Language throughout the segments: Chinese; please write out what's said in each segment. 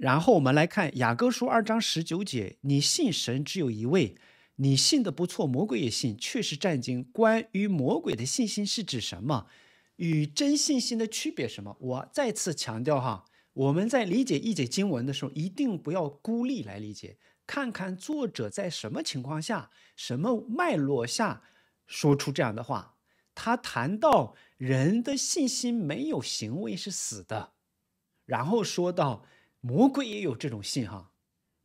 然后我们来看雅各书二章十九节，你信神只有一位，你信的不错，魔鬼也信，确实战经关于魔鬼的信心是指什么？与真信心的区别什么？我再次强调哈，我们在理解一节经文的时候，一定不要孤立来理解，看看作者在什么情况下、什么脉络下说出这样的话。他谈到人的信心没有行为是死的，然后说到。魔鬼也有这种信哈，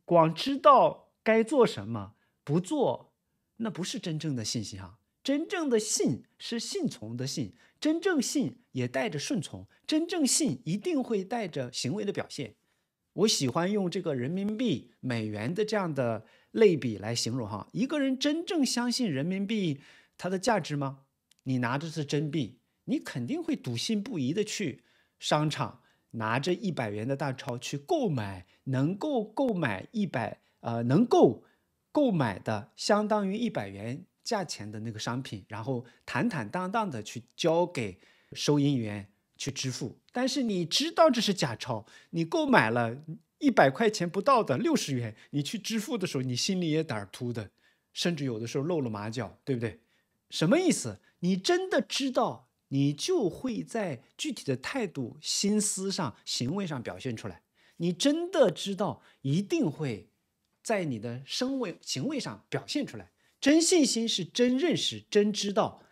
光知道该做什么不做，那不是真正的信哈。真正的信是信从的信，真正信也带着顺从，真正信一定会带着行为的表现。我喜欢用这个人民币、美元的这样的类比来形容哈。一个人真正相信人民币它的价值吗？你拿着是真币，你肯定会笃信不疑的去商场。拿着一百元的大钞去购买，能够购买一百，呃，能够购买的相当于一百元价钱的那个商品，然后坦坦荡荡的去交给收银员去支付。但是你知道这是假钞，你购买了一百块钱不到的六十元，你去支付的时候，你心里也胆儿突的，甚至有的时候露了马脚，对不对？什么意思？你真的知道？你就会在具体的态度、心思上、行为上表现出来。你真的知道，一定会在你的生为、行为上表现出来。真信心是真认识、真知道。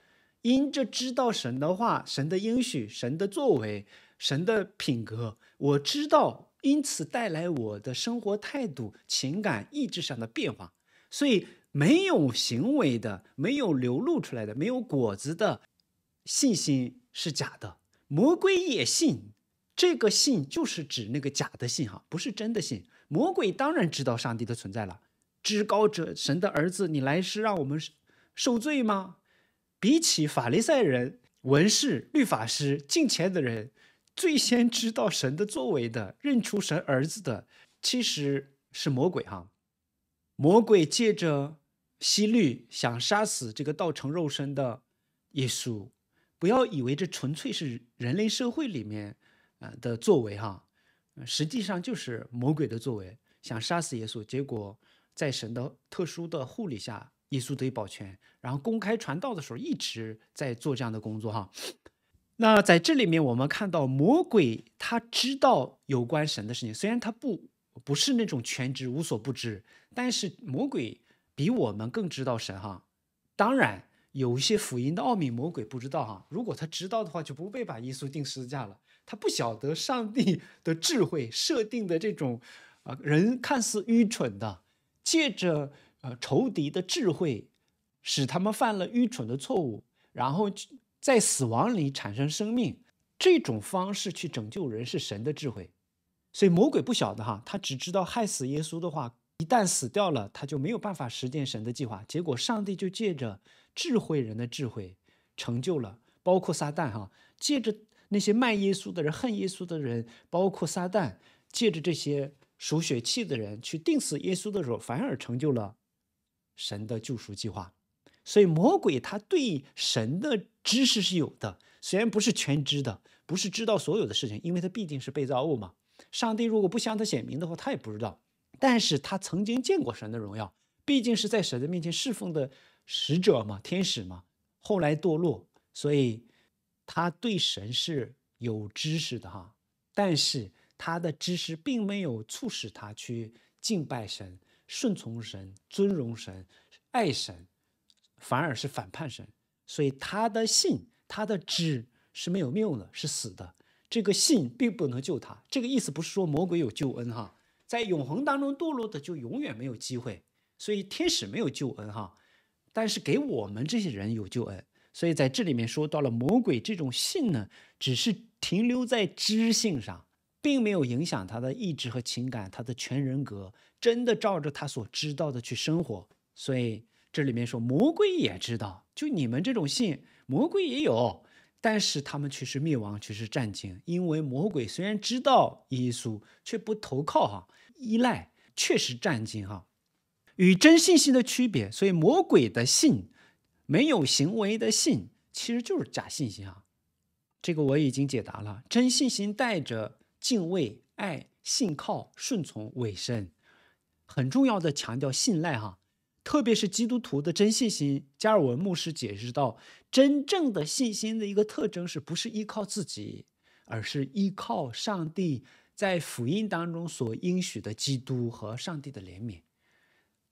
因这知道神的话，神的应许、神的作为、神的品格，我知道，因此带来我的生活态度、情感、意志上的变化。所以，没有行为的，没有流露出来的，没有果子的。信心是假的，魔鬼也信，这个信就是指那个假的信哈，不是真的信。魔鬼当然知道上帝的存在了，知高者神的儿子，你来是让我们受罪吗？比起法利赛人、文士、律法师、敬虔的人，最先知道神的作为的、认出神儿子的，其实是魔鬼哈。魔鬼借着希律想杀死这个道成肉身的耶稣。不要以为这纯粹是人类社会里面，啊的作为哈，实际上就是魔鬼的作为，想杀死耶稣，结果在神的特殊的护理下，耶稣得以保全。然后公开传道的时候，一直在做这样的工作哈。那在这里面，我们看到魔鬼他知道有关神的事情，虽然他不不是那种全知无所不知，但是魔鬼比我们更知道神哈。当然。有一些辅音的奥秘，魔鬼不知道哈。如果他知道的话，就不被把耶稣钉十字架了。他不晓得上帝的智慧设定的这种，呃，人看似愚蠢的，借着呃仇敌的智慧，使他们犯了愚蠢的错误，然后在死亡里产生生命，这种方式去拯救人是神的智慧。所以魔鬼不晓得哈，他只知道害死耶稣的话。一旦死掉了，他就没有办法实践神的计划。结果，上帝就借着智慧人的智慧，成就了，包括撒旦哈，借着那些卖耶稣的人、恨耶稣的人，包括撒旦，借着这些数血气的人去定死耶稣的时候，反而成就了神的救赎计划。所以，魔鬼他对神的知识是有的，虽然不是全知的，不是知道所有的事情，因为他毕竟是被造物嘛。上帝如果不向他显明的话，他也不知道。但是他曾经见过神的荣耀，毕竟是在神的面前侍奉的使者嘛，天使嘛。后来堕落，所以他对神是有知识的哈。但是他的知识并没有促使他去敬拜神、顺从神、尊荣神、爱神，反而是反叛神。所以他的信、他的知是没有谬的，是死的。这个信并不能救他。这个意思不是说魔鬼有救恩哈。在永恒当中堕落的就永远没有机会，所以天使没有救恩哈，但是给我们这些人有救恩，所以在这里面说到了魔鬼这种性呢，只是停留在知性上，并没有影响他的意志和情感，他的全人格真的照着他所知道的去生活，所以这里面说魔鬼也知道，就你们这种信，魔鬼也有。但是他们却是灭亡，却是战兢，因为魔鬼虽然知道耶稣，却不投靠哈依赖，确实战兢哈。与真信心的区别，所以魔鬼的信没有行为的信，其实就是假信心啊。这个我已经解答了，真信心带着敬畏、爱、信靠、顺从委身，很重要的强调信赖哈。特别是基督徒的真信心，加尔文牧师解释道：，真正的信心的一个特征，是不是依靠自己，而是依靠上帝在福音当中所应许的基督和上帝的怜悯。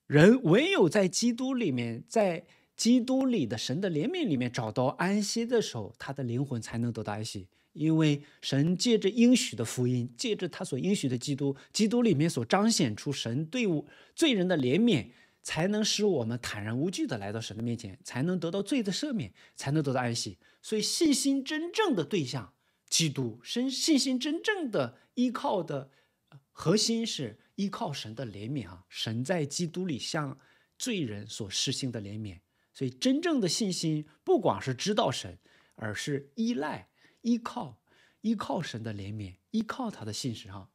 人唯有在基督里面，在基督里的神的怜悯里面找到安息的时候，他的灵魂才能得到安息。因为神借着应许的福音，借着他所应许的基督，基督里面所彰显出神对罪人的怜悯。才能使我们坦然无惧地来到神的面前，才能得到罪的赦免，才能得到安息。所以，信心真正的对象，基督；信信心真正的依靠的核心是依靠神的怜悯啊！神在基督里向罪人所施行的怜悯。所以，真正的信心不光是知道神，而是依赖、依靠、依靠神的怜悯，依靠他的信实啊！